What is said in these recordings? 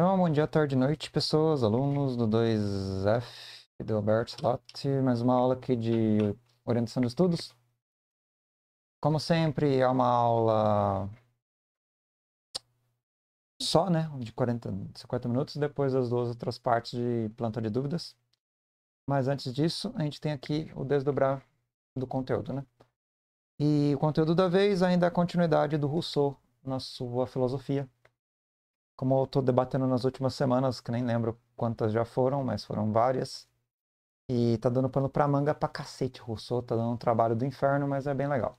Então, bom dia, tarde e noite, pessoas, alunos do 2F do Alberto Slot. Mais uma aula aqui de orientação de estudos. Como sempre, é uma aula só, né? De 40, 50 minutos, depois as duas outras partes de planta de dúvidas. Mas antes disso, a gente tem aqui o desdobrar do conteúdo, né? E o conteúdo da vez ainda é a continuidade do Rousseau na sua filosofia como eu estou debatendo nas últimas semanas, que nem lembro quantas já foram, mas foram várias. E tá dando pano pra manga pra cacete, Rousseau. Tá dando um trabalho do inferno, mas é bem legal.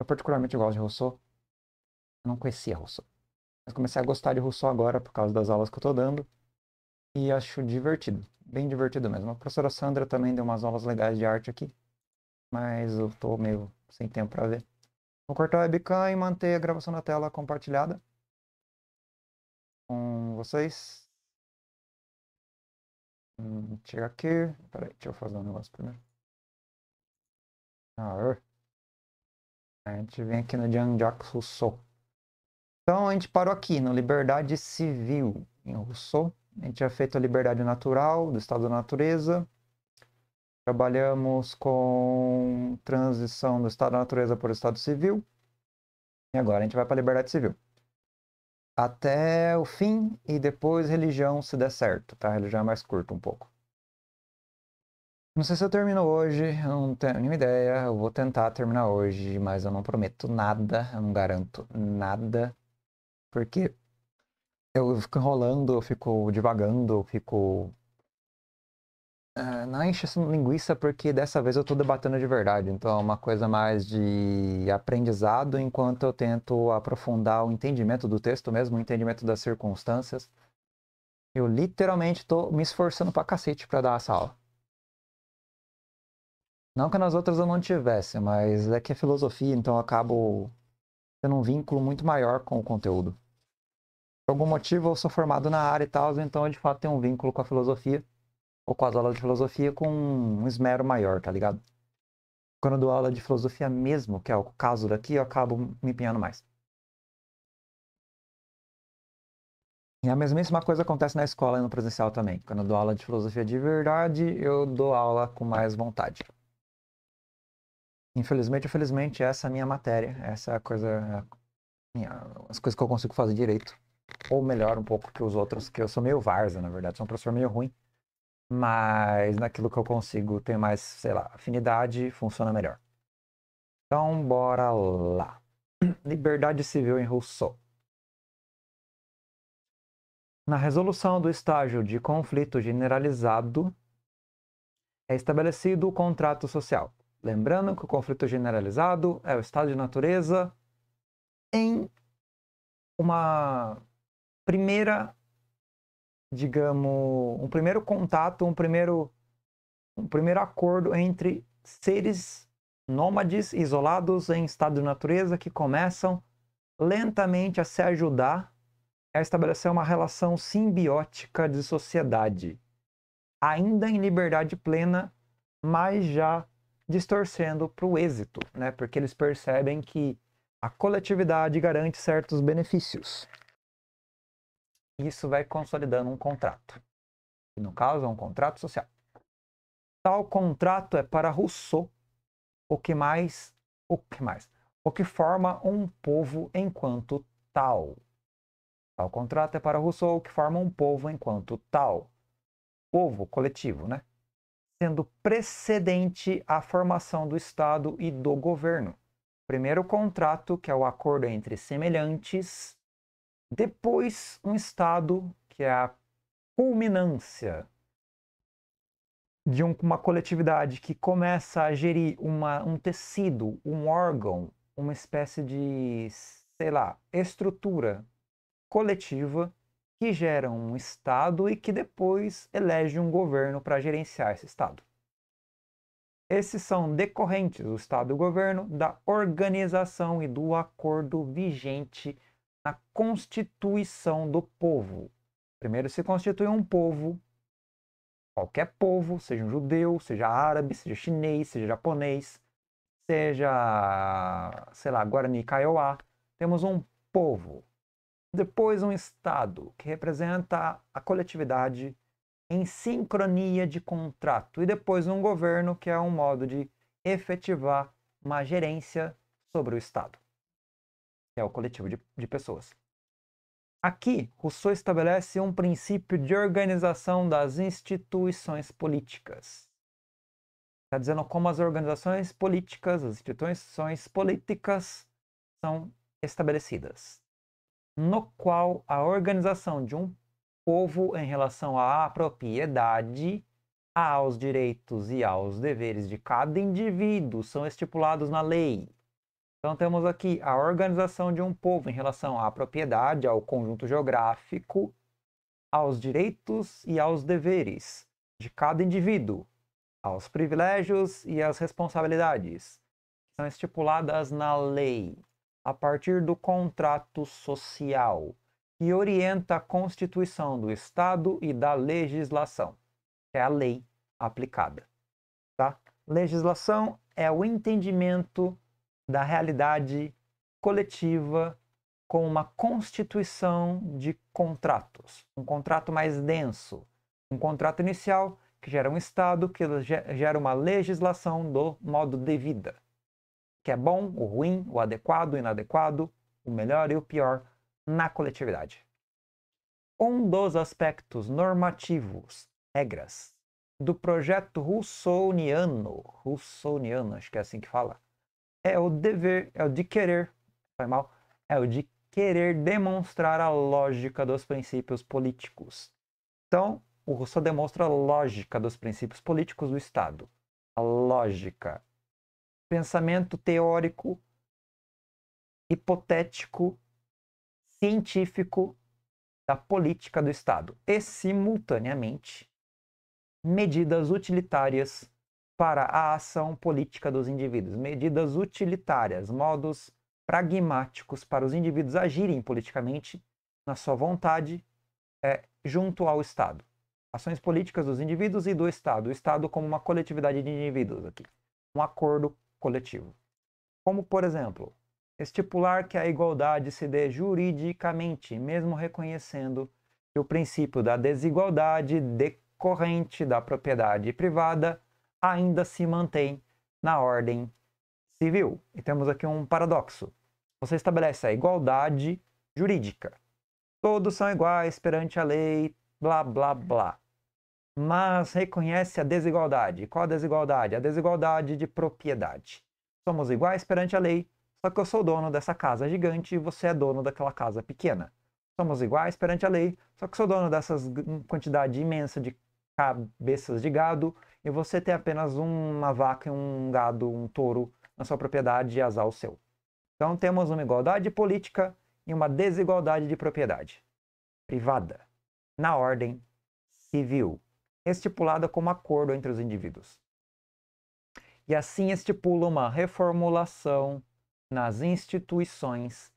Eu particularmente gosto de Rousseau. Eu não conhecia Rousseau. Mas comecei a gostar de Rousseau agora por causa das aulas que eu tô dando. E acho divertido. Bem divertido mesmo. A professora Sandra também deu umas aulas legais de arte aqui. Mas eu tô meio sem tempo pra ver. Vou cortar a webcam e manter a gravação na tela compartilhada com vocês. Hum, chegar aqui. Peraí, deixa eu fazer um negócio primeiro. Ah, a gente vem aqui no Jean-Jacques Rousseau. Então a gente parou aqui no Liberdade Civil em Rousseau. A gente já feito a liberdade natural, do estado da natureza. Trabalhamos com transição do estado da natureza para o estado civil. E agora a gente vai para a liberdade civil até o fim e depois religião se der certo, tá? religião é mais curto um pouco. Não sei se eu termino hoje, eu não tenho nenhuma ideia. Eu vou tentar terminar hoje, mas eu não prometo nada, eu não garanto nada, porque eu fico enrolando, eu fico divagando, eu fico ah, não é encheção linguiça, porque dessa vez eu estou debatendo de verdade. Então é uma coisa mais de aprendizado, enquanto eu tento aprofundar o entendimento do texto mesmo, o entendimento das circunstâncias. Eu literalmente estou me esforçando pra cacete pra dar essa aula. Não que nas outras eu não tivesse, mas é que é filosofia, então eu acabo tendo um vínculo muito maior com o conteúdo. Por algum motivo eu sou formado na área e tal, então eu de fato tenho um vínculo com a filosofia ou com as aulas de filosofia com um esmero maior, tá ligado? Quando eu dou aula de filosofia mesmo, que é o caso daqui, eu acabo me empenhando mais. E a mesmíssima coisa acontece na escola e no presencial também. Quando eu dou aula de filosofia de verdade, eu dou aula com mais vontade. Infelizmente, infelizmente, essa é a minha matéria. Essa é a coisa. Minha, as coisas que eu consigo fazer direito. Ou melhor um pouco que os outros, que eu sou meio varza, na verdade. Sou um professor meio ruim mas naquilo que eu consigo ter mais, sei lá, afinidade, funciona melhor. Então, bora lá. Liberdade civil em Rousseau. Na resolução do estágio de conflito generalizado, é estabelecido o contrato social. Lembrando que o conflito generalizado é o estado de natureza em uma primeira digamos, um primeiro contato, um primeiro, um primeiro acordo entre seres nômades isolados em estado de natureza que começam lentamente a se ajudar a estabelecer uma relação simbiótica de sociedade, ainda em liberdade plena, mas já distorcendo para o êxito, né? porque eles percebem que a coletividade garante certos benefícios isso vai consolidando um contrato. Que no caso é um contrato social. Tal contrato é para Rousseau o que mais, o que mais, o que forma um povo enquanto tal. Tal contrato é para Rousseau o que forma um povo enquanto tal. Povo coletivo, né? Sendo precedente à formação do Estado e do governo. Primeiro contrato, que é o acordo entre semelhantes, depois, um estado que é a culminância de um, uma coletividade que começa a gerir uma, um tecido, um órgão, uma espécie de, sei lá, estrutura coletiva que gera um Estado e que depois elege um governo para gerenciar esse Estado. Esses são decorrentes, o Estado e o governo, da organização e do acordo vigente na constituição do povo. Primeiro se constitui um povo, qualquer povo, seja um judeu, seja árabe, seja chinês, seja japonês, seja, sei lá, Guarani Kaiowá. Temos um povo. Depois um Estado, que representa a coletividade em sincronia de contrato. E depois um governo, que é um modo de efetivar uma gerência sobre o Estado que é o coletivo de, de pessoas. Aqui, Rousseau estabelece um princípio de organização das instituições políticas. Está dizendo como as organizações políticas, as instituições políticas são estabelecidas, no qual a organização de um povo em relação à propriedade, aos direitos e aos deveres de cada indivíduo são estipulados na lei. Então temos aqui a organização de um povo em relação à propriedade, ao conjunto geográfico, aos direitos e aos deveres de cada indivíduo, aos privilégios e às responsabilidades que são estipuladas na lei a partir do contrato social que orienta a constituição do Estado e da legislação, que é a lei aplicada. Tá? Legislação é o entendimento da realidade coletiva com uma constituição de contratos, um contrato mais denso, um contrato inicial que gera um Estado, que gera uma legislação do modo de vida, que é bom, o ruim, o adequado, o inadequado, o melhor e o pior na coletividade. Um dos aspectos normativos, regras, do projeto russoniano, russoniano, acho que é assim que fala, é o dever, é o de querer, foi mal, é o de querer demonstrar a lógica dos princípios políticos. Então, o Rousseau demonstra a lógica dos princípios políticos do Estado. A lógica. Pensamento teórico, hipotético, científico da política do Estado. E, simultaneamente, medidas utilitárias para a ação política dos indivíduos, medidas utilitárias, modos pragmáticos para os indivíduos agirem politicamente na sua vontade é, junto ao Estado. Ações políticas dos indivíduos e do Estado. O Estado como uma coletividade de indivíduos aqui. Um acordo coletivo. Como, por exemplo, estipular que a igualdade se dê juridicamente, mesmo reconhecendo que o princípio da desigualdade decorrente da propriedade privada ainda se mantém na ordem civil. E temos aqui um paradoxo. Você estabelece a igualdade jurídica. Todos são iguais perante a lei, blá, blá, blá. Mas reconhece a desigualdade. Qual a desigualdade? A desigualdade de propriedade. Somos iguais perante a lei, só que eu sou dono dessa casa gigante e você é dono daquela casa pequena. Somos iguais perante a lei, só que sou dono dessa quantidade imensa de cabeças de gado e você ter apenas uma vaca, um gado, um touro na sua propriedade e azar o seu. Então temos uma igualdade política e uma desigualdade de propriedade privada, na ordem civil, estipulada como acordo entre os indivíduos. E assim estipula uma reformulação nas instituições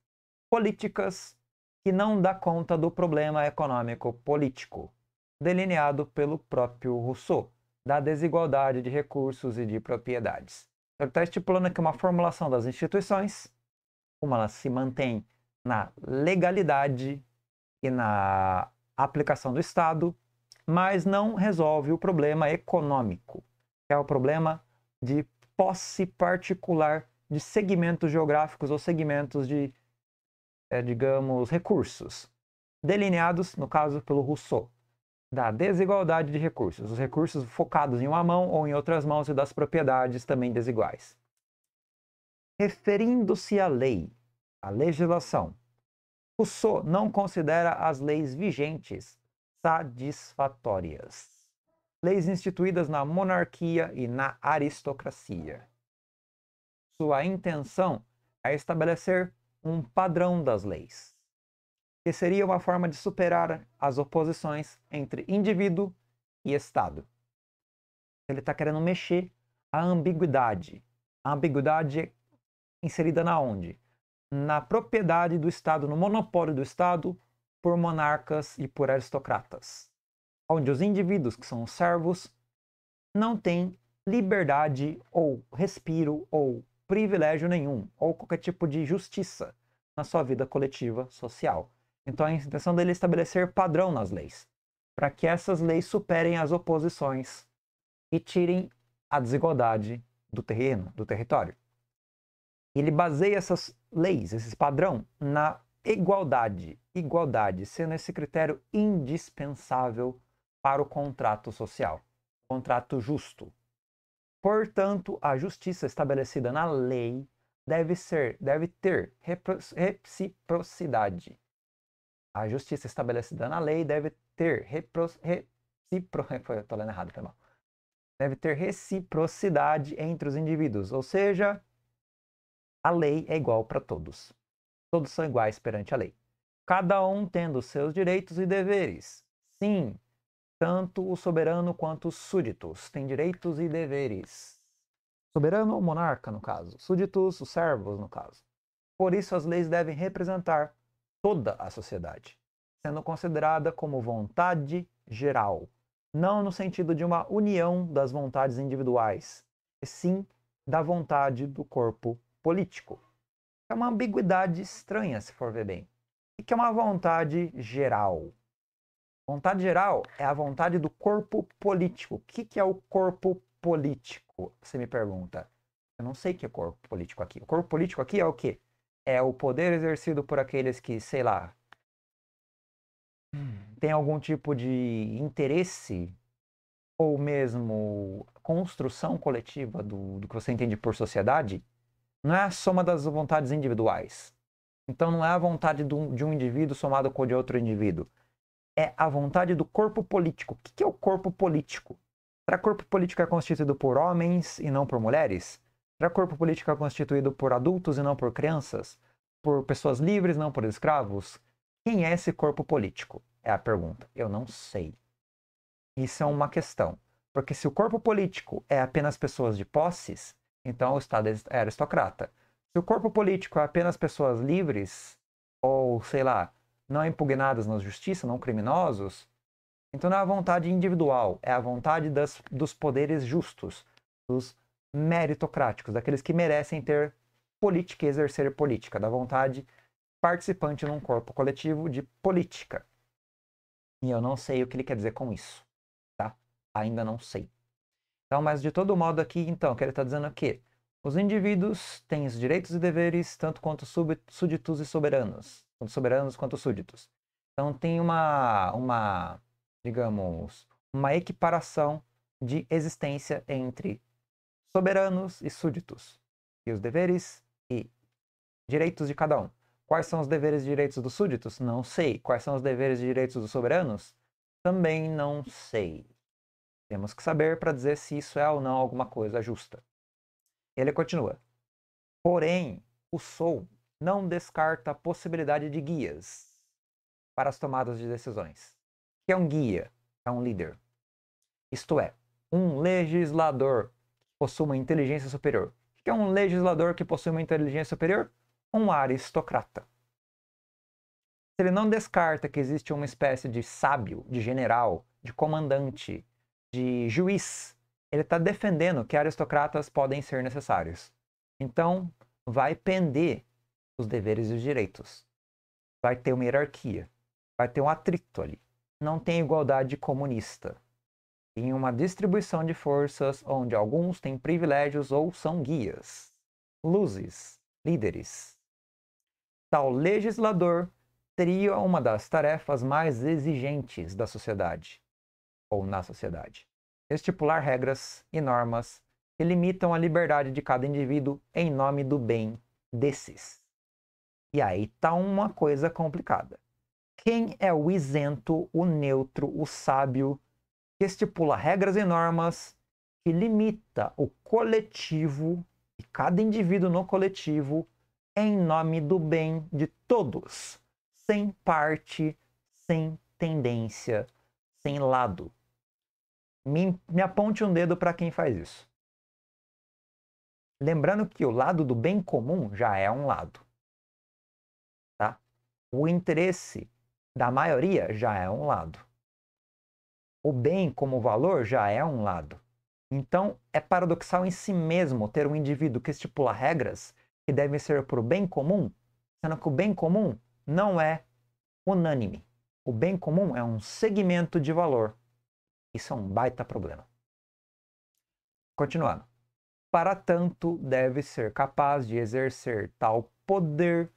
políticas que não dá conta do problema econômico político, delineado pelo próprio Rousseau da desigualdade de recursos e de propriedades. Então, ele está estipulando aqui uma formulação das instituições, como ela se mantém na legalidade e na aplicação do Estado, mas não resolve o problema econômico, que é o problema de posse particular de segmentos geográficos ou segmentos de, é, digamos, recursos, delineados, no caso, pelo Rousseau da desigualdade de recursos, os recursos focados em uma mão ou em outras mãos e das propriedades também desiguais. Referindo-se à lei, à legislação, Rousseau não considera as leis vigentes satisfatórias. Leis instituídas na monarquia e na aristocracia. Sua intenção é estabelecer um padrão das leis, que seria uma forma de superar as oposições entre indivíduo e Estado. Ele está querendo mexer a ambiguidade. A ambiguidade é inserida na onde? Na propriedade do Estado, no monopólio do Estado por monarcas e por aristocratas, onde os indivíduos que são os servos não têm liberdade ou respiro ou privilégio nenhum ou qualquer tipo de justiça na sua vida coletiva social. Então a intenção dele é estabelecer padrão nas leis, para que essas leis superem as oposições e tirem a desigualdade do terreno, do território. Ele baseia essas leis, esse padrão, na igualdade, igualdade sendo esse critério indispensável para o contrato social, contrato justo. Portanto, a justiça estabelecida na lei deve ser, deve ter reciprocidade a justiça estabelecida na lei deve ter reciprocidade. lendo errado, foi mal. Deve ter reciprocidade entre os indivíduos, ou seja, a lei é igual para todos. Todos são iguais perante a lei. Cada um tendo seus direitos e deveres. Sim, tanto o soberano quanto os súditos têm direitos e deveres. Soberano ou monarca, no caso. Súditos, os servos, no caso. Por isso, as leis devem representar toda a sociedade, sendo considerada como vontade geral, não no sentido de uma união das vontades individuais, e sim da vontade do corpo político. É uma ambiguidade estranha, se for ver bem. E que é uma vontade geral. Vontade geral é a vontade do corpo político. O que, que é o corpo político? Você me pergunta. Eu não sei o que é corpo político aqui. O corpo político aqui é o quê? é o poder exercido por aqueles que, sei lá, hum. tem algum tipo de interesse ou mesmo construção coletiva do, do que você entende por sociedade, não é a soma das vontades individuais. Então não é a vontade do, de um indivíduo somado com o de outro indivíduo. É a vontade do corpo político. O que é o corpo político? Será que corpo político é constituído por homens e não por mulheres? Era corpo político é constituído por adultos e não por crianças? Por pessoas livres, não por escravos? Quem é esse corpo político? É a pergunta. Eu não sei. Isso é uma questão. Porque se o corpo político é apenas pessoas de posses, então o Estado é, é aristocrata. Se o corpo político é apenas pessoas livres, ou sei lá, não impugnadas na justiça, não criminosos, então não é a vontade individual, é a vontade das, dos poderes justos, dos meritocráticos, daqueles que merecem ter política e exercer política, da vontade participante num corpo coletivo de política. E eu não sei o que ele quer dizer com isso, tá? Ainda não sei. Então, mas de todo modo aqui, então, que ele está dizendo é que os indivíduos têm os direitos e deveres tanto quanto súditos e soberanos, tanto soberanos quanto súditos. Então tem uma, uma digamos, uma equiparação de existência entre soberanos e súditos, e os deveres e direitos de cada um. Quais são os deveres e direitos dos súditos? Não sei. Quais são os deveres e direitos dos soberanos? Também não sei. Temos que saber para dizer se isso é ou não alguma coisa justa. Ele continua. Porém, o Sol não descarta a possibilidade de guias para as tomadas de decisões. O que é um guia? É um líder. Isto é, um legislador possui uma inteligência superior. O que é um legislador que possui uma inteligência superior? Um aristocrata. Se ele não descarta que existe uma espécie de sábio, de general, de comandante, de juiz, ele está defendendo que aristocratas podem ser necessários. Então, vai pender os deveres e os direitos. Vai ter uma hierarquia. Vai ter um atrito ali. Não tem igualdade comunista em uma distribuição de forças onde alguns têm privilégios ou são guias, luzes, líderes. Tal legislador teria uma das tarefas mais exigentes da sociedade, ou na sociedade: estipular regras e normas que limitam a liberdade de cada indivíduo em nome do bem desses. E aí tá uma coisa complicada. Quem é o isento, o neutro, o sábio que estipula regras e normas que limita o coletivo e cada indivíduo no coletivo em nome do bem de todos, sem parte, sem tendência, sem lado. Me, me aponte um dedo para quem faz isso. Lembrando que o lado do bem comum já é um lado. Tá? O interesse da maioria já é um lado o bem como valor já é um lado. Então, é paradoxal em si mesmo ter um indivíduo que estipula regras que devem ser para o bem comum, sendo que o bem comum não é unânime. O bem comum é um segmento de valor. Isso é um baita problema. Continuando. Para tanto, deve ser capaz de exercer tal poder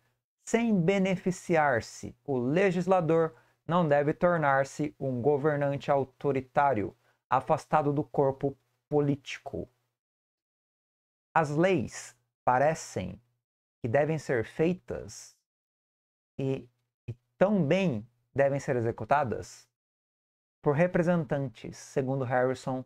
sem beneficiar-se o legislador não deve tornar-se um governante autoritário, afastado do corpo político. As leis parecem que devem ser feitas e, e tão bem devem ser executadas por representantes, segundo Harrison,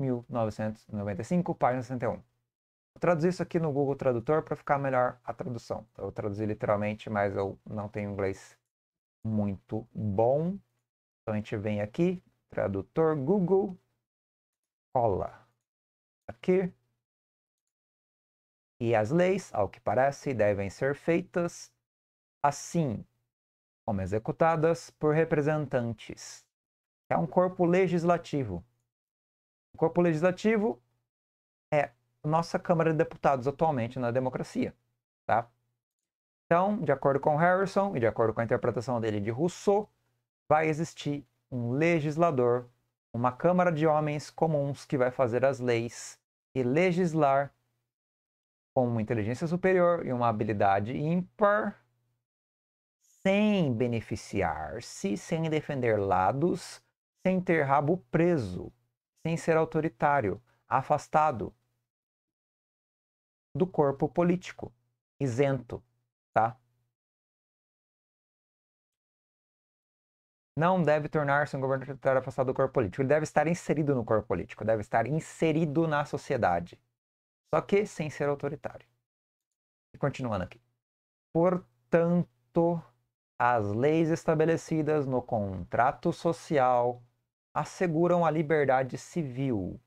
1995, página 61. Vou traduzir isso aqui no Google Tradutor para ficar melhor a tradução. Eu traduzi literalmente, mas eu não tenho inglês muito bom. Então a gente vem aqui, tradutor Google, cola aqui. E as leis, ao que parece, devem ser feitas assim como executadas por representantes. É um corpo legislativo. O corpo legislativo é nossa Câmara de Deputados atualmente na democracia, tá? Então, de acordo com Harrison e de acordo com a interpretação dele de Rousseau, vai existir um legislador, uma Câmara de Homens Comuns que vai fazer as leis e legislar com uma inteligência superior e uma habilidade ímpar, sem beneficiar-se, sem defender lados, sem ter rabo preso, sem ser autoritário, afastado do corpo político, isento, tá? Não deve tornar-se um governo autoritário afastado do corpo político. Ele deve estar inserido no corpo político, deve estar inserido na sociedade. Só que sem ser autoritário. E continuando aqui. Portanto, as leis estabelecidas no contrato social asseguram a liberdade civil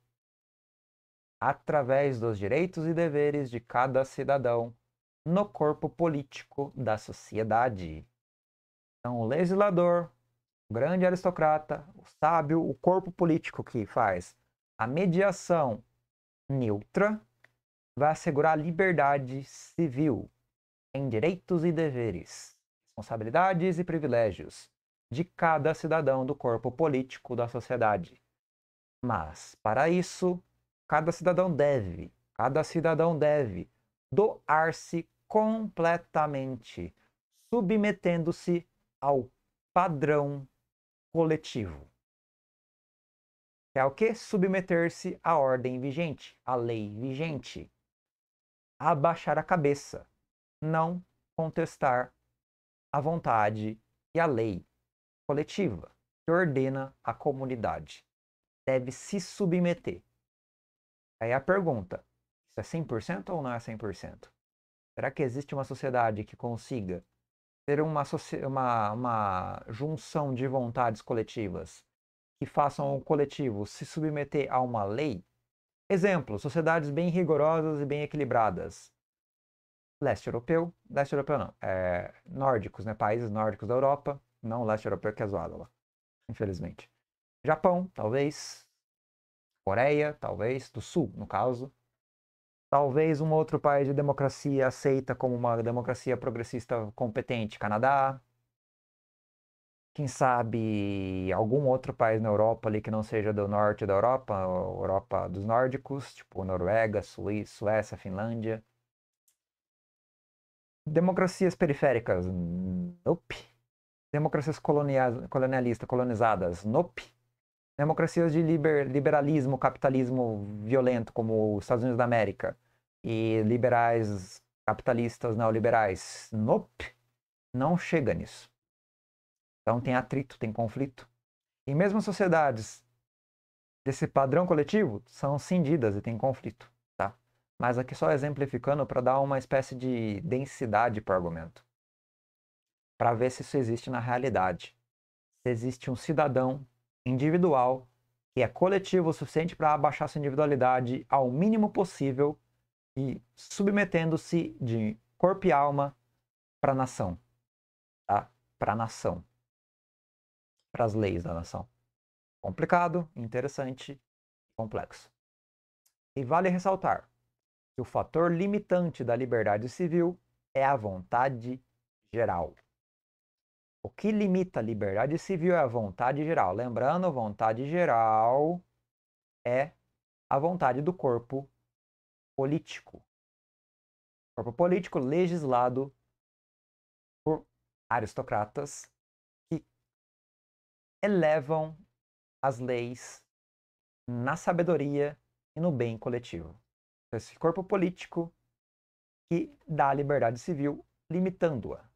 através dos direitos e deveres de cada cidadão no corpo político da sociedade. Então, o legislador, o grande aristocrata, o sábio, o corpo político que faz a mediação neutra, vai assegurar a liberdade civil em direitos e deveres, responsabilidades e privilégios de cada cidadão do corpo político da sociedade. Mas, para isso, cada cidadão deve, cada cidadão deve doar-se completamente, submetendo-se ao padrão coletivo. É o que? Submeter-se à ordem vigente, à lei vigente. Abaixar a cabeça, não contestar a vontade e a lei coletiva que ordena a comunidade. Deve se submeter. Aí é a pergunta: isso é 100% ou não é 100%? Será que existe uma sociedade que consiga ter uma, uma, uma junção de vontades coletivas que façam o coletivo se submeter a uma lei? Exemplo, sociedades bem rigorosas e bem equilibradas. Leste europeu, leste europeu não, é, nórdicos, né, países nórdicos da Europa, não leste europeu que é zoado lá, infelizmente. Japão, talvez, Coreia, talvez, do Sul, no caso, Talvez um outro país de democracia aceita como uma democracia progressista competente, Canadá. Quem sabe algum outro país na Europa ali que não seja do norte da Europa, Europa dos nórdicos, tipo Noruega, Suíça, Suécia, Finlândia. Democracias periféricas, nope. Democracias colonialistas, colonizadas, nope democracias de liber, liberalismo, capitalismo violento, como os Estados Unidos da América, e liberais, capitalistas neoliberais. Nope, não chega nisso. Então tem atrito, tem conflito. E mesmo sociedades desse padrão coletivo são cindidas e tem conflito, tá? Mas aqui só exemplificando para dar uma espécie de densidade para o argumento. Para ver se isso existe na realidade. Se existe um cidadão individual que é coletivo o suficiente para abaixar sua individualidade ao mínimo possível e submetendo-se de corpo e alma para a nação, tá? Para a nação, para as leis da nação. Complicado, interessante, complexo. E vale ressaltar que o fator limitante da liberdade civil é a vontade geral. O que limita a liberdade civil é a vontade geral. Lembrando, a vontade geral é a vontade do corpo político. Corpo político legislado por aristocratas que elevam as leis na sabedoria e no bem coletivo. Então, esse corpo político que dá a liberdade civil limitando-a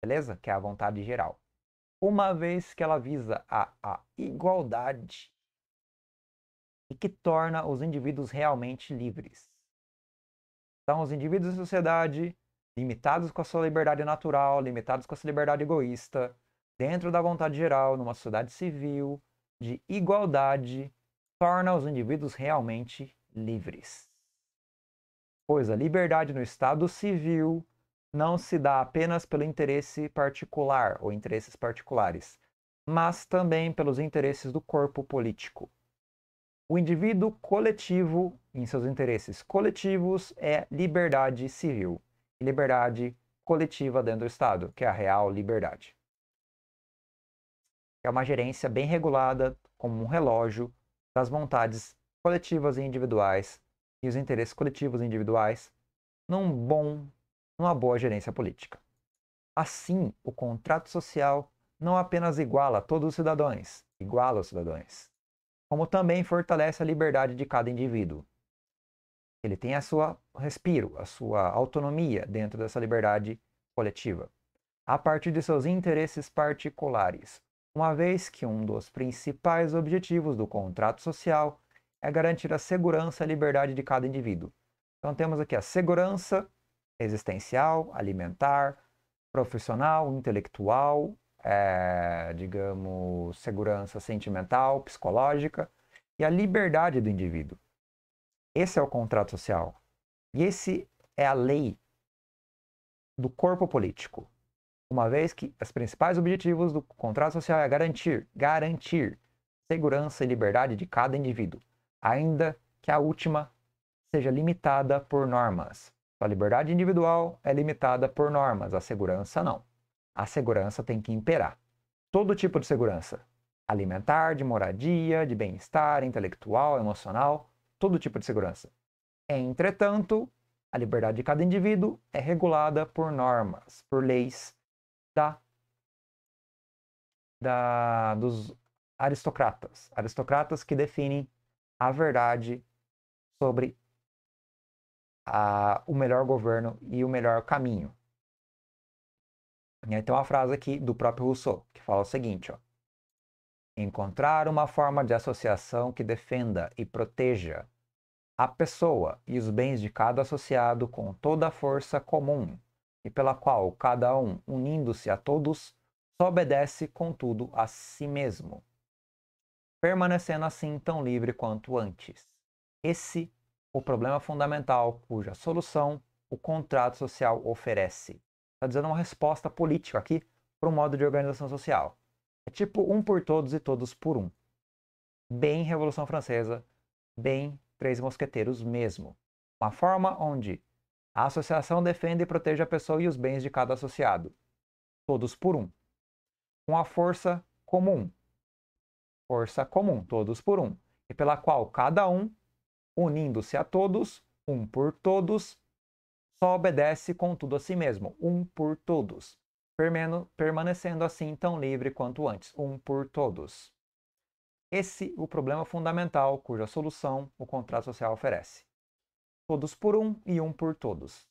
beleza? Que é a vontade geral. Uma vez que ela visa a, a igualdade e que torna os indivíduos realmente livres. Então, os indivíduos em sociedade, limitados com a sua liberdade natural, limitados com a sua liberdade egoísta, dentro da vontade geral, numa sociedade civil, de igualdade, torna os indivíduos realmente livres. Pois a liberdade no Estado civil não se dá apenas pelo interesse particular ou interesses particulares, mas também pelos interesses do corpo político. O indivíduo coletivo, em seus interesses coletivos, é liberdade civil e liberdade coletiva dentro do Estado, que é a real liberdade. É uma gerência bem regulada, como um relógio, das vontades coletivas e individuais e os interesses coletivos e individuais num bom numa boa gerência política. Assim, o contrato social não apenas iguala todos os cidadãos, iguala os cidadãos, como também fortalece a liberdade de cada indivíduo. Ele tem a sua respiro, a sua autonomia dentro dessa liberdade coletiva, a partir de seus interesses particulares, uma vez que um dos principais objetivos do contrato social é garantir a segurança e a liberdade de cada indivíduo. Então temos aqui a segurança existencial, alimentar, profissional, intelectual, é, digamos, segurança sentimental, psicológica e a liberdade do indivíduo. Esse é o contrato social. E esse é a lei do corpo político. Uma vez que os principais objetivos do contrato social é garantir, garantir segurança e liberdade de cada indivíduo, ainda que a última seja limitada por normas. A liberdade individual é limitada por normas, a segurança não. A segurança tem que imperar. Todo tipo de segurança: alimentar, de moradia, de bem-estar, intelectual, emocional, todo tipo de segurança. Entretanto, a liberdade de cada indivíduo é regulada por normas, por leis da, da dos aristocratas, aristocratas que definem a verdade sobre a, o melhor governo e o melhor caminho. E aí tem uma frase aqui do próprio Rousseau, que fala o seguinte, ó. Encontrar uma forma de associação que defenda e proteja a pessoa e os bens de cada associado com toda a força comum, e pela qual cada um, unindo-se a todos, só obedece, contudo, a si mesmo, permanecendo assim tão livre quanto antes. Esse o problema fundamental cuja solução o contrato social oferece. Está dizendo uma resposta política aqui para um modo de organização social. É tipo um por todos e todos por um. Bem Revolução Francesa, bem Três Mosqueteiros mesmo. Uma forma onde a associação defende e protege a pessoa e os bens de cada associado, todos por um. Com a força comum. Força comum, todos por um. E pela qual cada um unindo-se a todos, um por todos, só obedece contudo a si mesmo, um por todos, permanecendo assim tão livre quanto antes, um por todos. Esse o problema fundamental cuja solução o contrato social oferece. Todos por um e um por todos.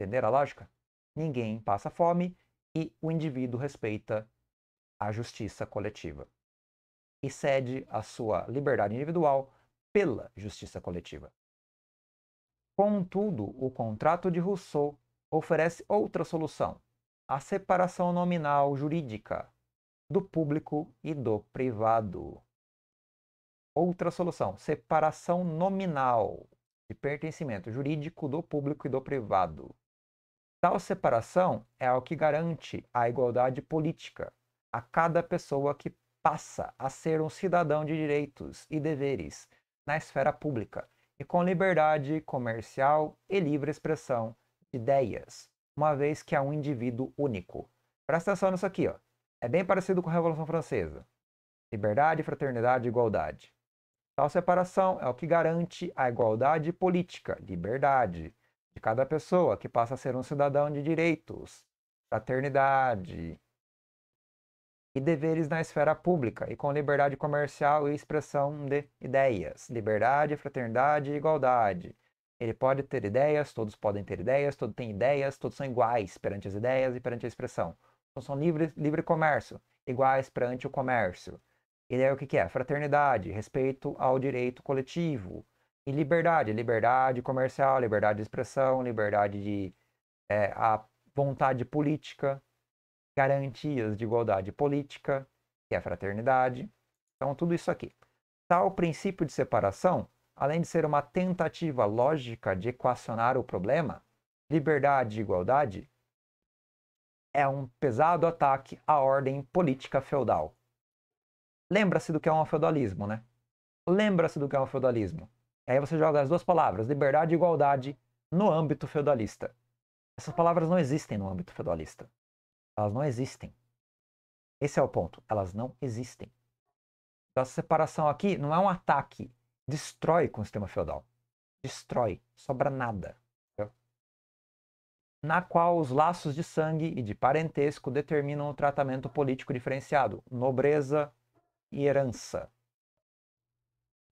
Entender a lógica? Ninguém passa fome e o indivíduo respeita a justiça coletiva e cede a sua liberdade individual pela justiça coletiva. Contudo, o contrato de Rousseau oferece outra solução, a separação nominal jurídica do público e do privado. Outra solução, separação nominal de pertencimento jurídico do público e do privado. Tal separação é o que garante a igualdade política a cada pessoa que passa a ser um cidadão de direitos e deveres na esfera pública e com liberdade comercial e livre expressão de ideias, uma vez que é um indivíduo único. Presta atenção nisso aqui, ó. É bem parecido com a Revolução Francesa. Liberdade, fraternidade e igualdade. Tal separação é o que garante a igualdade política, liberdade, de cada pessoa que passa a ser um cidadão de direitos, fraternidade, e deveres na esfera pública e com liberdade comercial e expressão de ideias, liberdade, fraternidade e igualdade. Ele pode ter ideias, todos podem ter ideias, todos têm ideias, todos são iguais perante as ideias e perante a expressão. Então são livre, livre comércio, iguais perante o comércio. E daí o que, que é? Fraternidade, respeito ao direito coletivo. E liberdade, liberdade comercial, liberdade de expressão, liberdade de é, a vontade política garantias de igualdade política, que é a fraternidade. Então, tudo isso aqui. Tal tá, princípio de separação, além de ser uma tentativa lógica de equacionar o problema, liberdade e igualdade, é um pesado ataque à ordem política feudal. Lembra-se do que é um feudalismo, né? Lembra-se do que é um feudalismo. aí você joga as duas palavras, liberdade e igualdade, no âmbito feudalista. Essas palavras não existem no âmbito feudalista. Elas não existem. Esse é o ponto. Elas não existem. Então, essa separação aqui não é um ataque. Destrói com o sistema feudal. Destrói. Sobra nada. Entendeu? Na qual os laços de sangue e de parentesco determinam o tratamento político diferenciado. Nobreza e herança.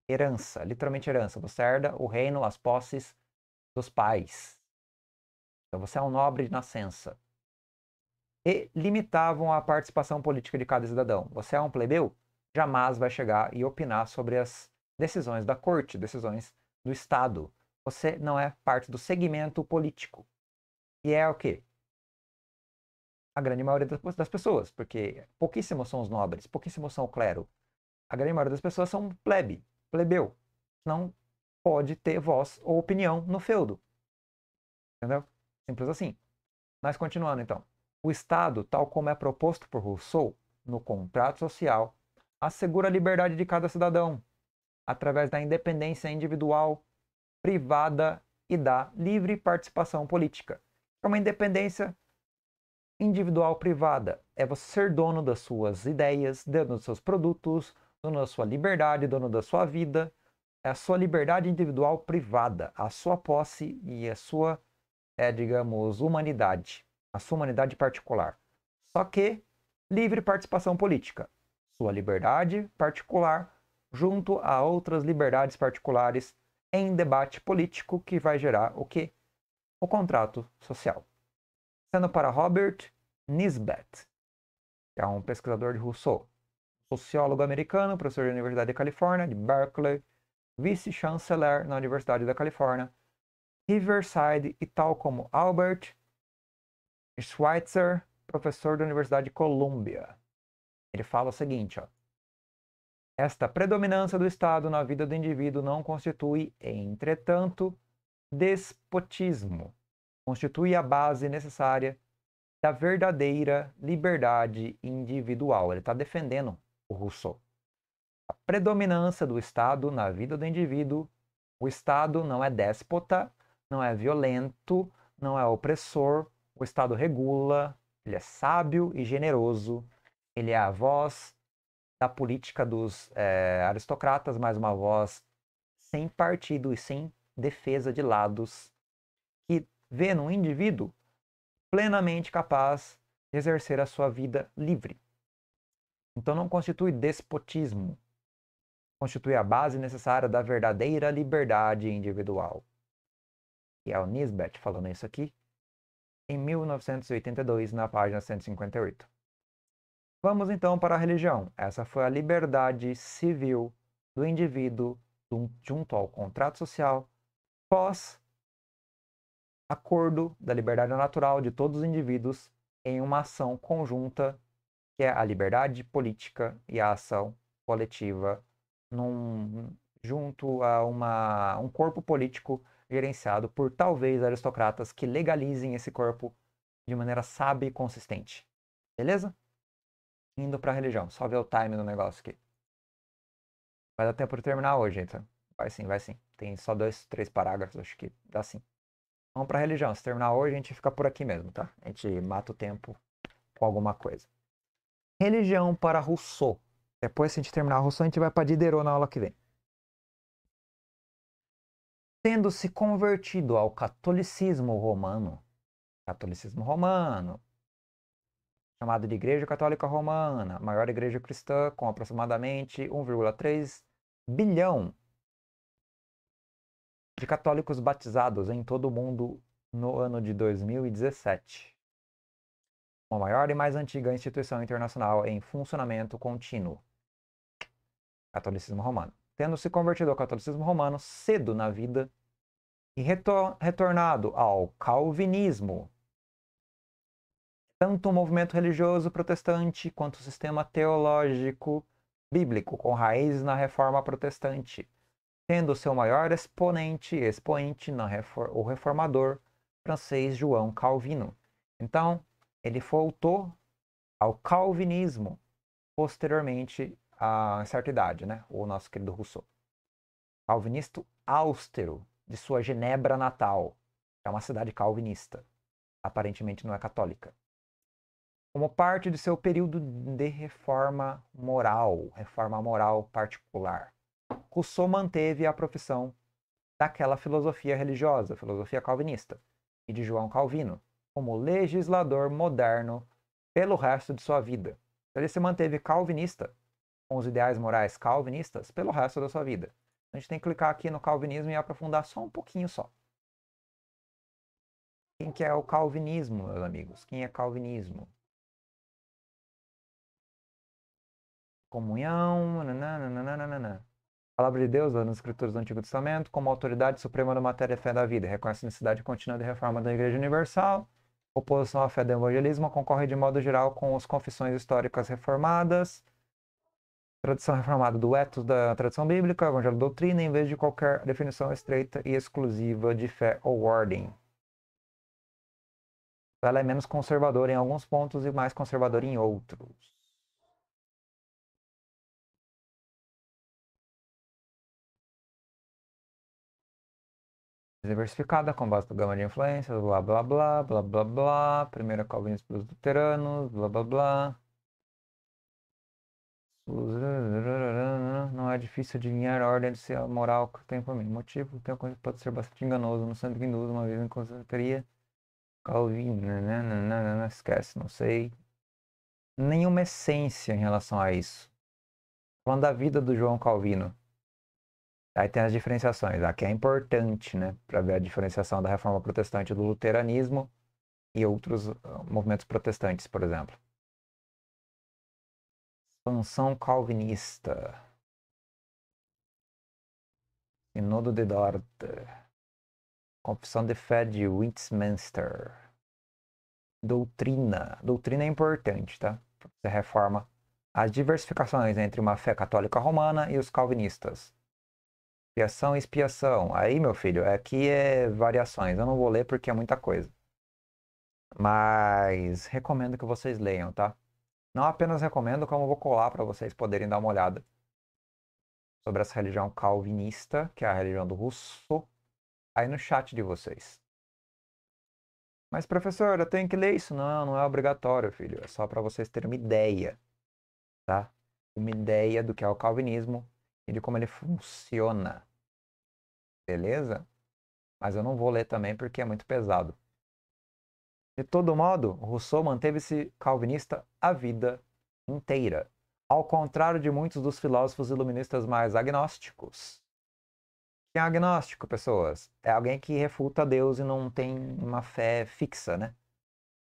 Herança, literalmente herança. Você herda o reino, as posses dos pais. Então você é um nobre de nascença e limitavam a participação política de cada cidadão. Você é um plebeu? Jamais vai chegar e opinar sobre as decisões da corte, decisões do Estado. Você não é parte do segmento político. E é o quê? A grande maioria das pessoas, porque pouquíssimos são os nobres, pouquíssimos são o clero. A grande maioria das pessoas são plebe, plebeu. Não pode ter voz ou opinião no feudo. Entendeu? Simples assim. Mas continuando então. O Estado, tal como é proposto por Rousseau no contrato social, assegura a liberdade de cada cidadão, através da independência individual, privada e da livre participação política. É uma independência individual privada. É você ser dono das suas ideias, dono dos seus produtos, dono da sua liberdade, dono da sua vida. É a sua liberdade individual privada, a sua posse e a sua, é, digamos, humanidade a sua humanidade particular, só que livre participação política, sua liberdade particular junto a outras liberdades particulares em debate político que vai gerar o que? O contrato social. Sendo para Robert Nisbet, que é um pesquisador de Rousseau, sociólogo americano, professor da Universidade da Califórnia, de Berkeley, vice-chanceler na Universidade da Califórnia, Riverside e tal como Albert Schweitzer, professor da Universidade de Colômbia. Ele fala o seguinte, ó. Esta predominância do Estado na vida do indivíduo não constitui, entretanto, despotismo. Constitui a base necessária da verdadeira liberdade individual. Ele está defendendo o Rousseau. A predominância do Estado na vida do indivíduo. O Estado não é déspota, não é violento, não é opressor, o Estado regula, ele é sábio e generoso, ele é a voz da política dos é, aristocratas, mais uma voz sem partido e sem defesa de lados, que vê no indivíduo plenamente capaz de exercer a sua vida livre. Então não constitui despotismo, constitui a base necessária da verdadeira liberdade individual. E é o Nisbet falando isso aqui, em 1982, na página 158. Vamos então para a religião. Essa foi a liberdade civil do indivíduo junto ao contrato social pós acordo da liberdade natural de todos os indivíduos em uma ação conjunta, que é a liberdade política e a ação coletiva num, junto a uma, um corpo político gerenciado por talvez aristocratas que legalizem esse corpo de maneira sábia e consistente. Beleza? Indo para a religião. Só ver o time do negócio aqui. Vai dar tempo de terminar hoje, então. Vai sim, vai sim. Tem só dois, três parágrafos, acho que dá sim. Vamos para a religião. Se terminar hoje, a gente fica por aqui mesmo, tá? A gente mata o tempo com alguma coisa. Religião para Rousseau. Depois, se a gente terminar Rousseau, a gente vai para Diderot na aula que vem tendo se convertido ao catolicismo romano, catolicismo romano, chamado de Igreja Católica Romana, maior igreja cristã com aproximadamente 1,3 bilhão de católicos batizados em todo o mundo no ano de 2017. Uma maior e mais antiga instituição internacional em funcionamento contínuo. Catolicismo romano. Tendo se convertido ao catolicismo romano cedo na vida, e retor retornado ao calvinismo. Tanto o movimento religioso protestante quanto o sistema teológico bíblico, com raízes na reforma protestante, tendo seu maior exponente expoente na refor o reformador francês João Calvino. Então, ele voltou ao calvinismo posteriormente a certa idade, né? O nosso querido Rousseau. Calvinista austero, de sua Genebra natal, que é uma cidade calvinista, aparentemente não é católica. Como parte de seu período de reforma moral, reforma moral particular, Rousseau manteve a profissão daquela filosofia religiosa, filosofia calvinista, e de João Calvino, como legislador moderno pelo resto de sua vida. Ele se manteve calvinista, com os ideais morais calvinistas, pelo resto da sua vida. A gente tem que clicar aqui no calvinismo e aprofundar só um pouquinho só. Quem que é o calvinismo, meus amigos? Quem é calvinismo? Comunhão, nananana. Palavra de Deus, lá nas Escrituras do Antigo Testamento, como autoridade suprema da matéria e fé da vida, reconhece a necessidade contínua de reforma da Igreja Universal, oposição à fé do evangelismo, concorre de modo geral com as confissões históricas reformadas, Tradução reformada do etos da tradição bíblica, evangelho doutrina, em vez de qualquer definição estreita e exclusiva de fé ou ordem. Ela é menos conservadora em alguns pontos e mais conservadora em outros. diversificada com base no gama de influências, blá blá blá, blá blá blá, primeira calvinismo dos luteranos, blá blá blá. Não é difícil adivinhar a ordem de moral que tenho por mim. O motivo tem uma pode ser bastante enganoso. No santo hinduísmo, uma vez em Calvin. Né? Não, não, esquece, não sei. Nenhuma essência em relação a isso. Falando da vida do João Calvino. Aí tem as diferenciações. Aqui é importante, né? Para ver a diferenciação da reforma protestante do luteranismo e outros ah, movimentos protestantes, por exemplo. Expansão calvinista. Sinodo de Dort. Confissão de fé de Westminster. Doutrina. Doutrina é importante, tá? Você reforma as diversificações entre uma fé católica romana e os calvinistas. Expiação e expiação. Aí, meu filho, aqui é, é variações. Eu não vou ler porque é muita coisa. Mas recomendo que vocês leiam, tá? Não apenas recomendo, como vou colar para vocês poderem dar uma olhada sobre essa religião calvinista, que é a religião do Russo, aí no chat de vocês. Mas professor, eu tenho que ler isso? Não, não é obrigatório, filho. É só para vocês terem uma ideia, tá? Uma ideia do que é o calvinismo e de como ele funciona. Beleza? Mas eu não vou ler também porque é muito pesado. De todo modo, Rousseau manteve-se calvinista a vida inteira, ao contrário de muitos dos filósofos iluministas mais agnósticos. Quem é agnóstico, pessoas? É alguém que refuta Deus e não tem uma fé fixa, né?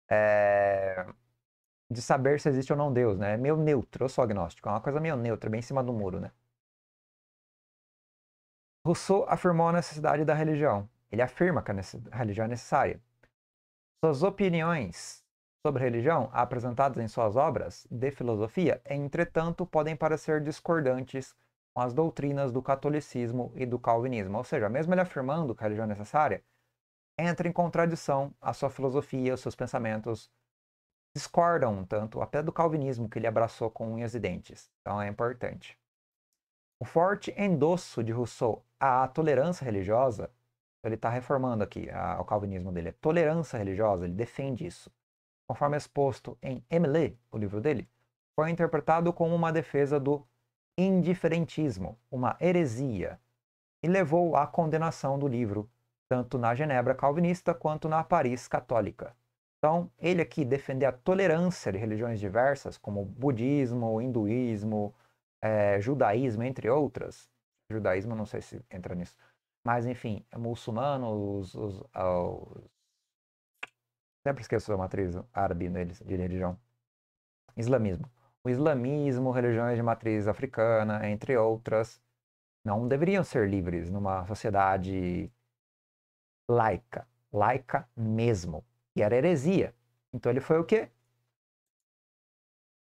É... De saber se existe ou não Deus, né? É meio neutro, eu sou agnóstico, é uma coisa meio neutra, bem em cima do muro, né? Rousseau afirmou a necessidade da religião. Ele afirma que a religião é necessária. Suas opiniões sobre religião, apresentadas em suas obras de filosofia, entretanto, podem parecer discordantes com as doutrinas do catolicismo e do calvinismo. Ou seja, mesmo ele afirmando que a religião é necessária, entra em contradição a sua filosofia, os seus pensamentos discordam um tanto até do calvinismo que ele abraçou com unhas e dentes. Então é importante. O forte endosso de Rousseau à tolerância religiosa então, ele está reformando aqui a, o calvinismo dele. É tolerância religiosa, ele defende isso. Conforme exposto em Emile, o livro dele, foi interpretado como uma defesa do indiferentismo, uma heresia, e levou à condenação do livro, tanto na Genebra calvinista quanto na Paris católica. Então, ele aqui defender a tolerância de religiões diversas, como budismo, hinduísmo, é, judaísmo, entre outras. Judaísmo, não sei se entra nisso. Mas, enfim, é muçulmanos, os, os, os... Sempre esqueço a matriz árabe deles, de religião. Islamismo. O islamismo, religiões de matriz africana, entre outras, não deveriam ser livres numa sociedade laica. Laica mesmo. E era heresia. Então ele foi o quê?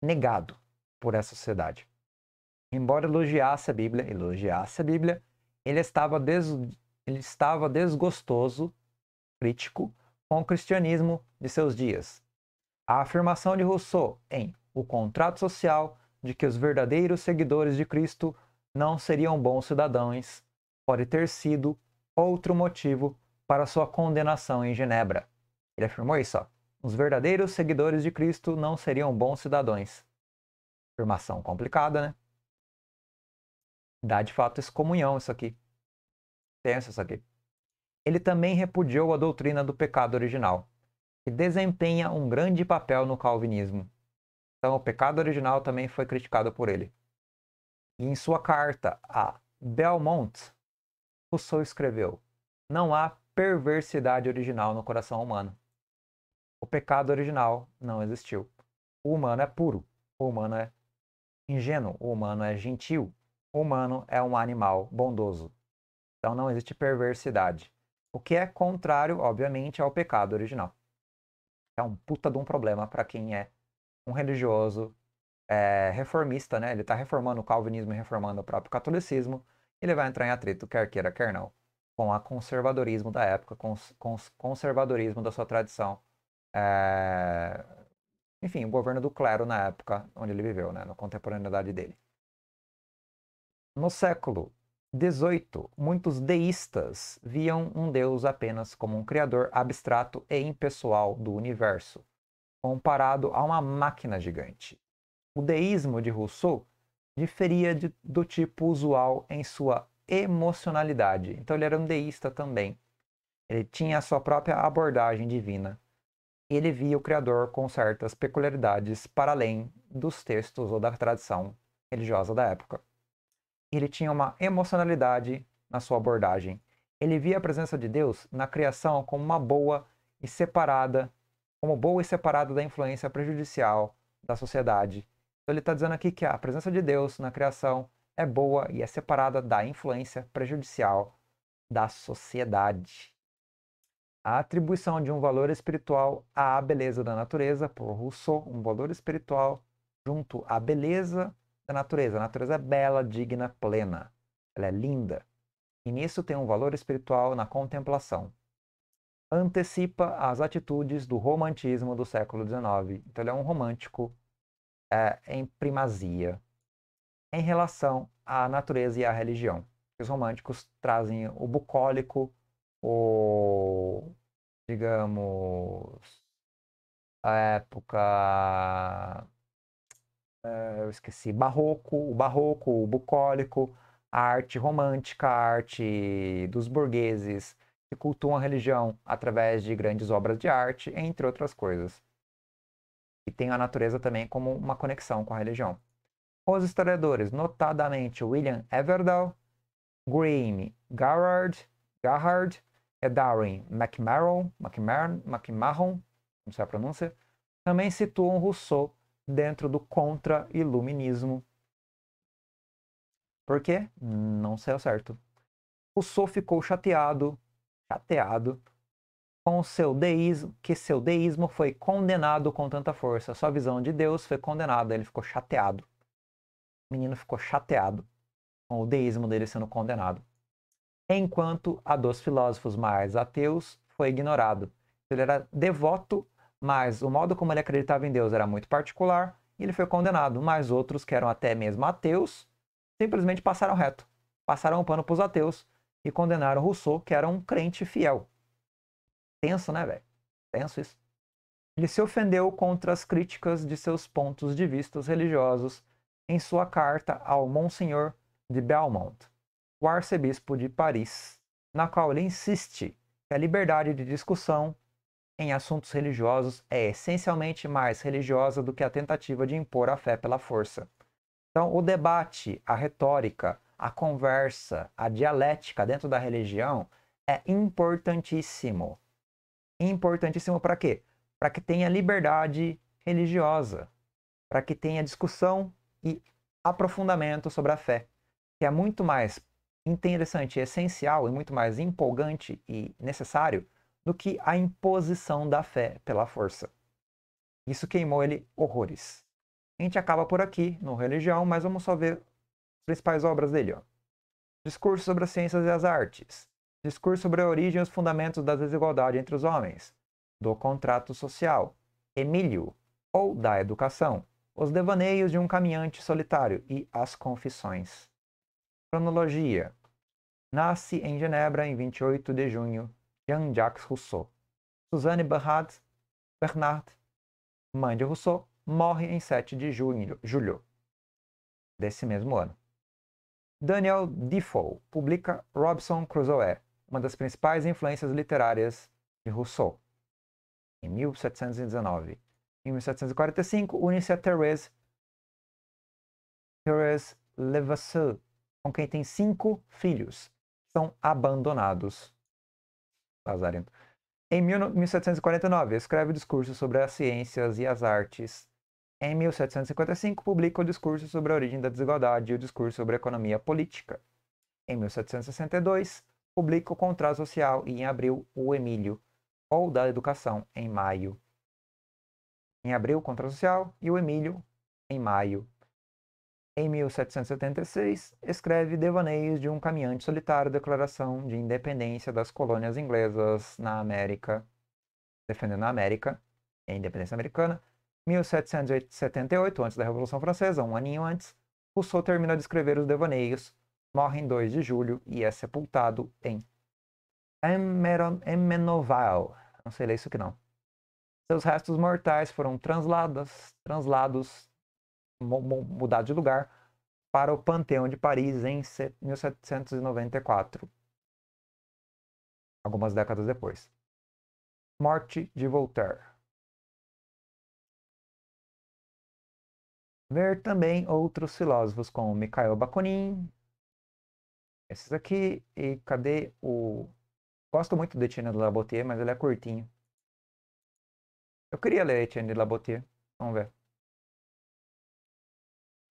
Negado por essa sociedade. Embora elogiasse a Bíblia, elogiasse a Bíblia, ele estava, des... ele estava desgostoso, crítico, com o cristianismo de seus dias. A afirmação de Rousseau em O Contrato Social de que os verdadeiros seguidores de Cristo não seriam bons cidadãos pode ter sido outro motivo para sua condenação em Genebra. Ele afirmou isso, ó. Os verdadeiros seguidores de Cristo não seriam bons cidadãos. Afirmação complicada, né? dá de fato excomunhão isso aqui. Tenso isso aqui. Ele também repudiou a doutrina do pecado original, que desempenha um grande papel no calvinismo. Então, o pecado original também foi criticado por ele. E em sua carta a Belmont, Rousseau escreveu: Não há perversidade original no coração humano. O pecado original não existiu. O humano é puro, o humano é ingênuo, o humano é gentil, o humano é um animal bondoso. Então não existe perversidade. O que é contrário, obviamente, ao pecado original. É um puta de um problema para quem é um religioso é, reformista, né? Ele está reformando o calvinismo e reformando o próprio catolicismo. Ele vai entrar em atrito, quer queira, quer não, com o conservadorismo da época, com o conservadorismo da sua tradição. É... Enfim, o governo do clero na época onde ele viveu, né? Na contemporaneidade dele. No século XVIII, muitos deístas viam um Deus apenas como um criador abstrato e impessoal do universo, comparado a uma máquina gigante. O deísmo de Rousseau diferia de, do tipo usual em sua emocionalidade, então ele era um deísta também. Ele tinha a sua própria abordagem divina. Ele via o Criador com certas peculiaridades para além dos textos ou da tradição religiosa da época ele tinha uma emocionalidade na sua abordagem. Ele via a presença de Deus na criação como uma boa e separada, como boa e separada da influência prejudicial da sociedade. Então ele está dizendo aqui que a presença de Deus na criação é boa e é separada da influência prejudicial da sociedade. A atribuição de um valor espiritual à beleza da natureza, por Rousseau, um valor espiritual junto à beleza da natureza. A natureza é bela, digna, plena. Ela é linda. E nisso tem um valor espiritual na contemplação. Antecipa as atitudes do romantismo do século XIX. Então, ele é um romântico é, em primazia em relação à natureza e à religião. Os românticos trazem o bucólico, o, digamos, a época eh, eu esqueci, barroco, o barroco, o bucólico, a arte romântica, a arte dos burgueses, que cultuam a religião através de grandes obras de arte, entre outras coisas. E tem a natureza também como uma conexão com a religião. Os historiadores, notadamente William Everdell, Graham Garrard, Garrard e Darwin McMahon, McMahon, McMahon, não sei a pronúncia, também situam Rousseau dentro do contra-iluminismo. Por quê? Não sei ao certo. Rousseau ficou chateado, chateado, com seu deísmo, que seu deísmo foi condenado com tanta força. Sua visão de Deus foi condenada, ele ficou chateado. O menino ficou chateado com o deísmo dele sendo condenado. Enquanto a dos filósofos mais ateus foi ignorado. Ele era devoto mas o modo como ele acreditava em Deus era muito particular e ele foi condenado. Mas outros, que eram até mesmo ateus, simplesmente passaram reto, passaram o pano para os ateus e condenaram Rousseau, que era um crente fiel. Tenso, né, velho? Tenso isso. Ele se ofendeu contra as críticas de seus pontos de vista religiosos em sua carta ao Monsenhor de Belmont, o arcebispo de Paris, na qual ele insiste que a liberdade de discussão em assuntos religiosos é essencialmente mais religiosa do que a tentativa de impor a fé pela força. Então, o debate, a retórica, a conversa, a dialética dentro da religião é importantíssimo. Importantíssimo para quê? Para que tenha liberdade religiosa, para que tenha discussão e aprofundamento sobre a fé, que é muito mais interessante, essencial e muito mais empolgante e necessário do que a imposição da fé pela força. Isso queimou ele horrores. A gente acaba por aqui, no Religião, mas vamos só ver as principais obras dele. Ó. Discurso sobre as ciências e as artes. Discurso sobre a origem e os fundamentos da desigualdade entre os homens. Do contrato social. Emílio. Ou da educação. Os devaneios de um caminhante solitário e as confissões. Cronologia. Nasce em Genebra em 28 de junho Jean-Jacques Rousseau. Suzanne Bernard, Bernard, mãe de Rousseau, morre em 7 de julho desse mesmo ano. Daniel Defoe publica Robinson Crusoe, uma das principais influências literárias de Rousseau. Em 1719, em 1745, une-se a Thérèse, Thérèse Levasseur, com quem tem cinco filhos, são abandonados lazarento. Em 1749, escreve o discurso sobre as ciências e as artes. Em 1755, publica o discurso sobre a origem da desigualdade e o discurso sobre a economia política. Em 1762, publica o Contrato Social e, em abril, o Emílio, ou da Educação, em maio. Em abril, o Contrato Social e o Emílio, em maio. Em 1776, escreve Devaneios de um Caminhante Solitário, Declaração de Independência das Colônias Inglesas na América, defendendo a América e a independência americana. 1778, antes da Revolução Francesa, um aninho antes, Rousseau termina de escrever Os Devaneios, morre em 2 de julho e é sepultado em Emmenoval. Não sei ler isso que não. Seus restos mortais foram translados mudar de lugar para o Panteão de Paris em 1794, algumas décadas depois. Morte de Voltaire. Ver também outros filósofos como Mikhail Bakunin, esses aqui, e cadê o... Gosto muito do Etienne de Labottier, mas ele é curtinho. Eu queria ler Etienne de Labottier, vamos ver.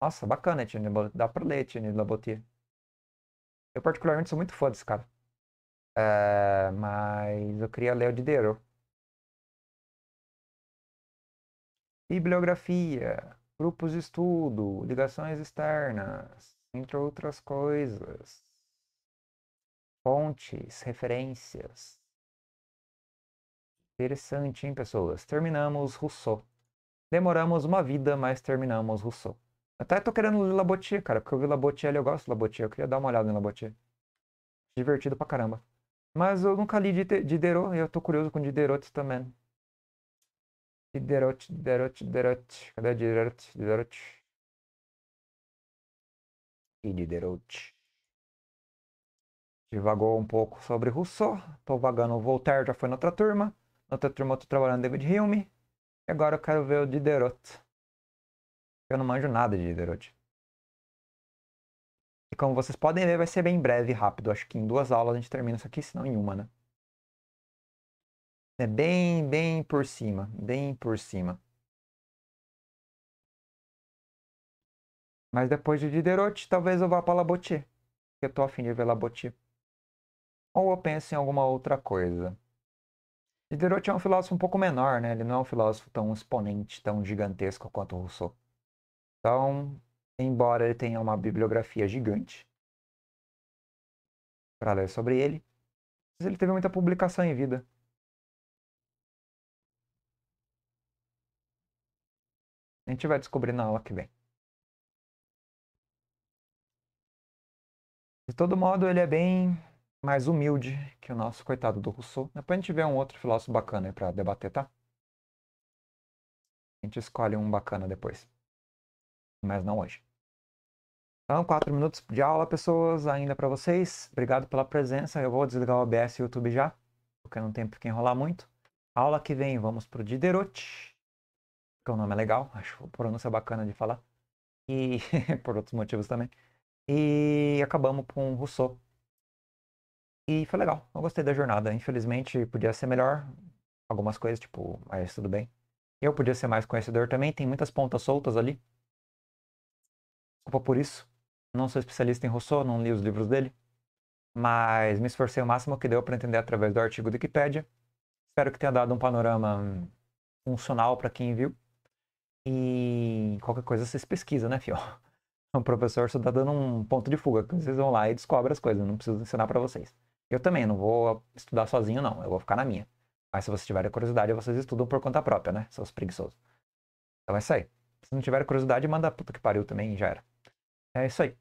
Nossa, bacana, Etienne Labutier. Dá pra ler Etienne Labutier. Eu particularmente sou muito fã desse cara. É, mas eu queria ler o Diderot. Bibliografia, grupos de estudo, ligações externas, entre outras coisas. Fontes, referências. Interessante, hein, pessoas? Terminamos Rousseau. Demoramos uma vida, mas terminamos Rousseau. Até tô querendo ler Labotier, cara, porque eu vi Labotier ali, eu gosto de Labotier, eu queria dar uma olhada em Labotier. Divertido pra caramba. Mas eu nunca li Diderot e eu tô curioso com Diderot também. Diderot, Diderot, Diderot. Cadê Diderot? Diderot. E Diderot. Divagou um pouco sobre Rousseau. Tô vagando Voltaire, já foi na outra turma. Na outra turma eu tô trabalhando David Hume. E agora eu quero ver o Diderot. Eu não manjo nada de Diderot E como vocês podem ver, vai ser bem breve e rápido. Acho que em duas aulas a gente termina isso aqui, se não em uma, né? É bem, bem por cima. Bem por cima. Mas depois de Diderot, talvez eu vá para Labotier. Eu tô afim de ver Labotier. Ou eu penso em alguma outra coisa. Diderot é um filósofo um pouco menor, né? Ele não é um filósofo tão exponente, tão gigantesco quanto Rousseau. Então, embora ele tenha uma bibliografia gigante para ler sobre ele, ele teve muita publicação em vida. A gente vai descobrir na aula que vem. De todo modo, ele é bem mais humilde que o nosso coitado do Rousseau. Depois a gente vê um outro filósofo bacana aí para debater, tá? A gente escolhe um bacana depois mas não hoje. Então, quatro minutos de aula, pessoas, ainda para vocês. Obrigado pela presença. Eu vou desligar o OBS e o YouTube já, porque não tem por que enrolar muito. Aula que vem, vamos pro Diderot, que o é nome é legal, acho a pronúncia bacana de falar. E por outros motivos também. E acabamos com Rousseau. E foi legal, eu gostei da jornada. Infelizmente, podia ser melhor algumas coisas, tipo, mas ah, tudo bem. Eu podia ser mais conhecedor também, tem muitas pontas soltas ali. Desculpa por isso. Não sou especialista em Rousseau, não li os livros dele, mas me esforcei o máximo que deu para entender através do artigo do Wikipedia. Espero que tenha dado um panorama funcional para quem viu. E qualquer coisa vocês pesquisam, né, fio? O professor só tá dando um ponto de fuga, que vocês vão lá e descobrem as coisas, não preciso ensinar para vocês. Eu também não vou estudar sozinho, não, eu vou ficar na minha. Mas se vocês tiverem curiosidade, vocês estudam por conta própria, né? Seus preguiçosos. Então é isso aí. Se não tiver curiosidade, manda puta que pariu também já era. É isso aí.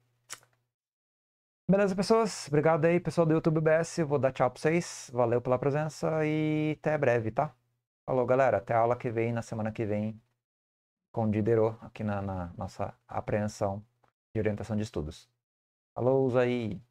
Beleza, pessoas? Obrigado aí, pessoal do YouTube BS. Vou dar tchau pra vocês. Valeu pela presença e até breve, tá? Falou, galera. Até a aula que vem, na semana que vem, com o Diderot, aqui na, na nossa apreensão de orientação de estudos. Falou aí!